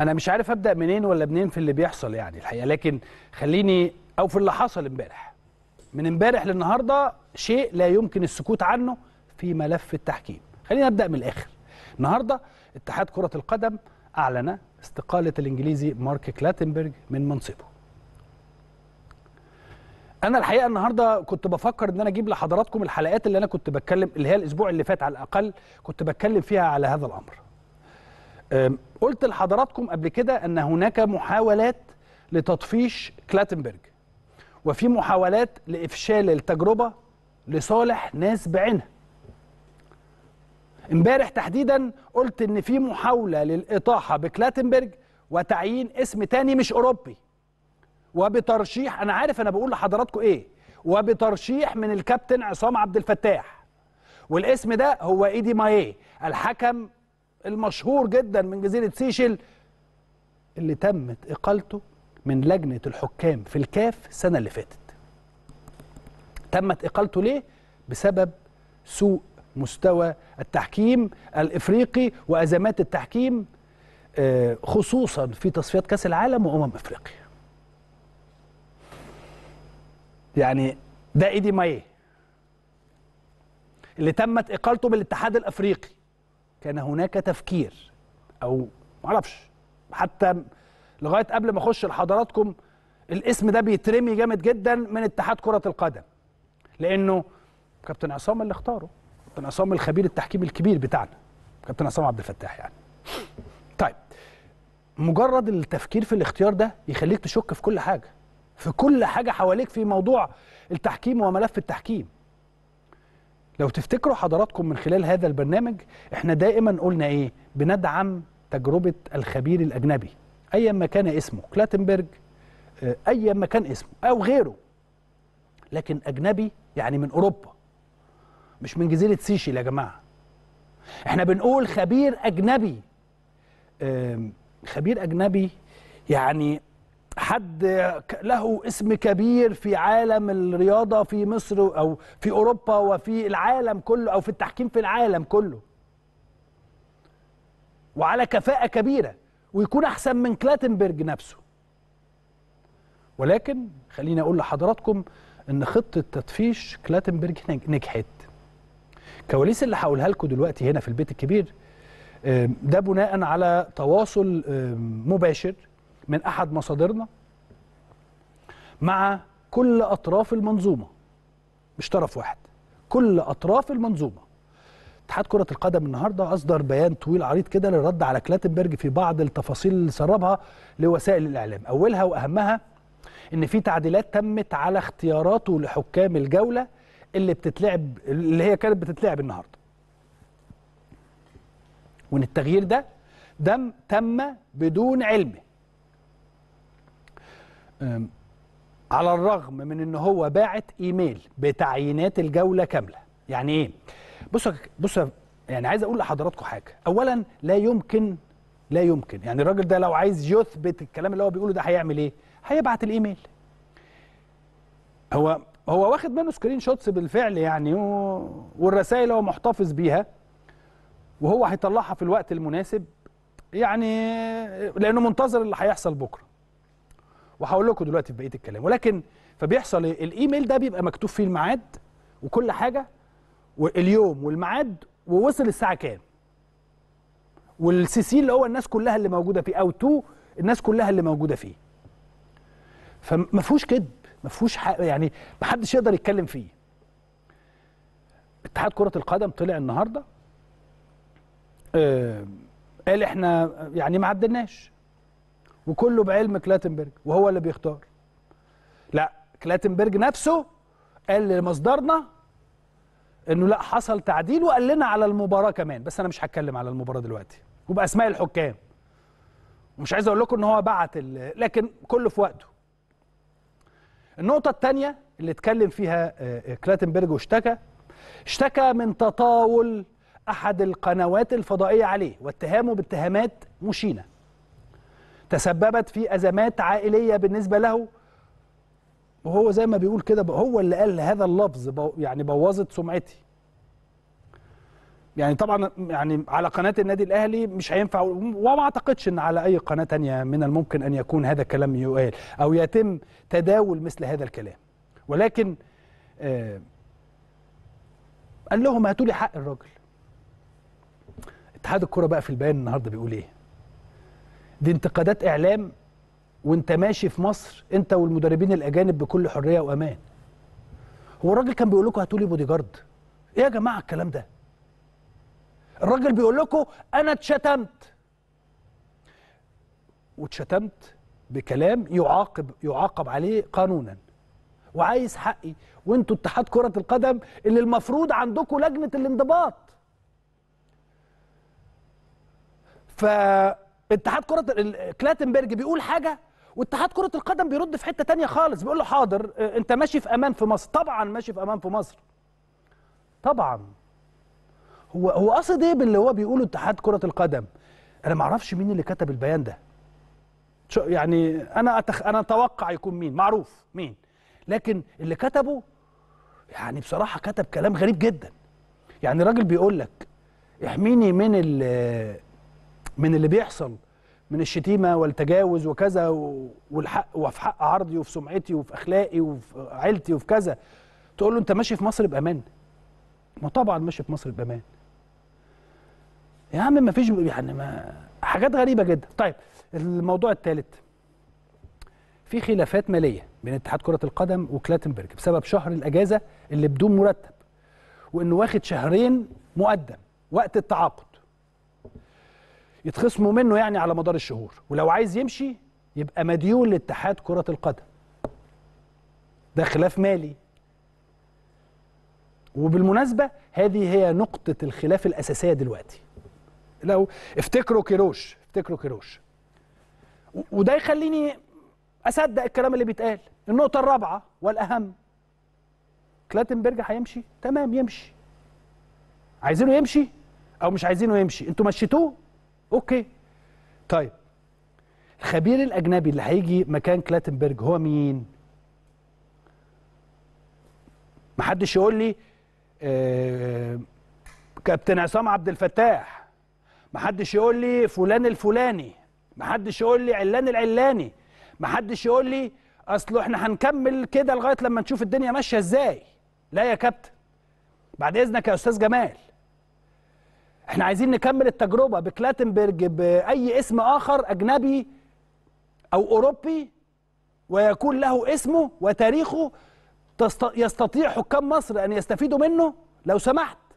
انا مش عارف ابدا منين ولا منين في اللي بيحصل يعني الحقيقه لكن خليني او في اللي حصل امبارح من امبارح للنهارده شيء لا يمكن السكوت عنه في ملف التحكيم خلينا ابدا من الاخر النهارده اتحاد كره القدم اعلن استقاله الانجليزي مارك كلاتنبرج من منصبه انا الحقيقه النهارده كنت بفكر ان انا اجيب لحضراتكم الحلقات اللي انا كنت بتكلم اللي هي الاسبوع اللي فات على الاقل كنت بتكلم فيها على هذا الامر قلت لحضراتكم قبل كده ان هناك محاولات لتطفيش كلاتنبرج وفي محاولات لافشال التجربه لصالح ناس بعينها امبارح تحديدا قلت ان في محاوله للاطاحه بكلاتنبرج وتعيين اسم تاني مش اوروبي وبترشيح انا عارف انا بقول لحضراتكم ايه وبترشيح من الكابتن عصام عبد الفتاح والاسم ده هو ايدي مايه الحكم المشهور جدا من جزيرة سيشل اللي تمت إقالته من لجنة الحكام في الكاف السنة اللي فاتت تمت إقالته ليه؟ بسبب سوء مستوى التحكيم الإفريقي وأزمات التحكيم آه، خصوصا في تصفيات كأس العالم وأمم أفريقيا يعني ده إيدي مايه اللي تمت إقالته من الاتحاد الأفريقي كان هناك تفكير او معرفش حتى لغايه قبل ما اخش لحضراتكم الاسم ده بيترمي جامد جدا من اتحاد كره القدم لانه كابتن عصام اللي اختاره كابتن عصام الخبير التحكيم الكبير بتاعنا كابتن عصام عبد الفتاح يعني طيب مجرد التفكير في الاختيار ده يخليك تشك في كل حاجه في كل حاجه حواليك في موضوع التحكيم وملف التحكيم لو تفتكروا حضراتكم من خلال هذا البرنامج احنا دائما قلنا ايه بندعم تجربه الخبير الاجنبي ايا ما كان اسمه كلاتنبرج آه، ايا ما كان اسمه او غيره لكن اجنبي يعني من اوروبا مش من جزيره سيشيل يا جماعه احنا بنقول خبير اجنبي خبير اجنبي يعني حد له اسم كبير في عالم الرياضه في مصر او في اوروبا وفي العالم كله او في التحكيم في العالم كله وعلى كفاءه كبيره ويكون احسن من كلاتنبرج نفسه ولكن خليني اقول لحضراتكم ان خطه تطفيش كلاتنبرج نجحت الكواليس اللي هقولها لكم دلوقتي هنا في البيت الكبير ده بناء على تواصل مباشر من أحد مصادرنا مع كل أطراف المنظومة مش طرف واحد كل أطراف المنظومة اتحاد كرة القدم النهارده أصدر بيان طويل عريض كده للرد على كلاتنبرج في بعض التفاصيل اللي سربها لوسائل الإعلام أولها وأهمها إن في تعديلات تمت على اختياراته لحكام الجولة اللي بتتلعب اللي هي كانت بتتلعب النهارده وإن التغيير ده دم تم بدون علمه على الرغم من ان هو باعت ايميل بتعيينات الجوله كامله يعني ايه بصوا بصوا يعني عايز اقول لحضراتكم حاجه اولا لا يمكن لا يمكن يعني الراجل ده لو عايز يثبت الكلام اللي هو بيقوله ده هيعمل ايه هيبعت الايميل هو هو واخد منه سكرين شوتس بالفعل يعني و... والرسائل هو محتفظ بيها وهو هيطلعها في الوقت المناسب يعني لانه منتظر اللي هيحصل بكره وهقول لكم دلوقتي في بقيه الكلام ولكن فبيحصل إيه؟ الايميل ده بيبقى مكتوب فيه الميعاد وكل حاجه واليوم والميعاد ووصل الساعه كام والسي سي اللي هو الناس كلها اللي موجوده فيه او تو الناس كلها اللي موجوده فيه فما فيهوش كذب ما فيهوش يعني ما حدش يقدر يتكلم فيه اتحاد كره القدم طلع النهارده آه قال احنا يعني ما عدلناش وكله بعلم كلاتنبرج وهو اللي بيختار لا كلاتنبرج نفسه قال لمصدرنا انه لا حصل تعديل وقال لنا على المباراه كمان بس انا مش هتكلم على المباراه دلوقتي وباسماء الحكام ومش عايز اقول لكم ان هو بعت لكن كله في وقته النقطه الثانيه اللي اتكلم فيها آه، آه، كلاتنبرج واشتكى اشتكى من تطاول احد القنوات الفضائيه عليه واتهامه باتهامات مشينه تسببت في أزمات عائلية بالنسبة له وهو زي ما بيقول كده هو اللي قال هذا اللفظ يعني بوظت سمعتي يعني طبعا يعني على قناة النادي الأهلي مش هينفع وما أعتقدش أن على أي قناة تانية من الممكن أن يكون هذا الكلام يقال أو يتم تداول مثل هذا الكلام ولكن آه قال لهم هاتوا لي حق الراجل اتحاد الكرة بقى في البيان النهارده بيقول ايه دي انتقادات اعلام وانت ماشي في مصر انت والمدربين الاجانب بكل حريه وامان هو الراجل كان بيقول لكم هاتوا لي بودي جارد ايه يا جماعه الكلام ده الراجل بيقول لكم انا اتشتمت واتشتمت بكلام يعاقب يعاقب عليه قانونا وعايز حقي وانتوا اتحاد كره القدم اللي المفروض عندكم لجنه الانضباط ف اتحاد كره كلاتنبرج بيقول حاجه واتحاد كره القدم بيرد في حته تانية خالص بيقول له حاضر آه، انت ماشي في امان في مصر طبعا ماشي في امان في مصر طبعا هو هو قصد ايه باللي هو بيقوله اتحاد كره القدم انا ما اعرفش مين اللي كتب البيان ده يعني انا أتخ... انا اتوقع يكون مين معروف مين لكن اللي كتبه يعني بصراحه كتب كلام غريب جدا يعني راجل بيقول لك احميني من ال من اللي بيحصل من الشتيمه والتجاوز وكذا والحق وفي حق عرضي وفي سمعتي وفي اخلاقي وفي عيلتي وفي كذا تقول له انت ماشي في مصر بامان ما طبعا ماشي في مصر بامان يا عم ما فيش يعني ما حاجات غريبه جدا طيب الموضوع الثالث في خلافات ماليه بين اتحاد كره القدم وكلاتنبرج بسبب شهر الاجازه اللي بدون مرتب وانه واخد شهرين مقدم وقت التعاقد يتخصموا منه يعني على مدار الشهور ولو عايز يمشي يبقى مديون لاتحاد كرة القدم ده خلاف مالي وبالمناسبة هذه هي نقطة الخلاف الأساسية دلوقتي لو افتكروا كيروش افتكروا كيروش وده يخليني أصدق الكلام اللي بيتقال النقطة الرابعة والأهم كلاتنبرج هيمشي تمام يمشي عايزينه يمشي أو مش عايزينه يمشي انتوا مشيتوه اوكي طيب الخبير الاجنبي اللي هيجي مكان كلاتنبرج هو مين محدش يقول لي آه كابتن عصام عبد الفتاح محدش يقول لي فلان الفلاني محدش يقول لي علان العلاني محدش يقول لي اصل احنا هنكمل كده لغايه لما نشوف الدنيا ماشيه ازاي لا يا كابتن بعد اذنك يا استاذ جمال احنا عايزين نكمل التجربه بكلاتنبرج باي اسم اخر اجنبي او اوروبي ويكون له اسمه وتاريخه يستطيع حكام مصر ان يستفيدوا منه لو سمحت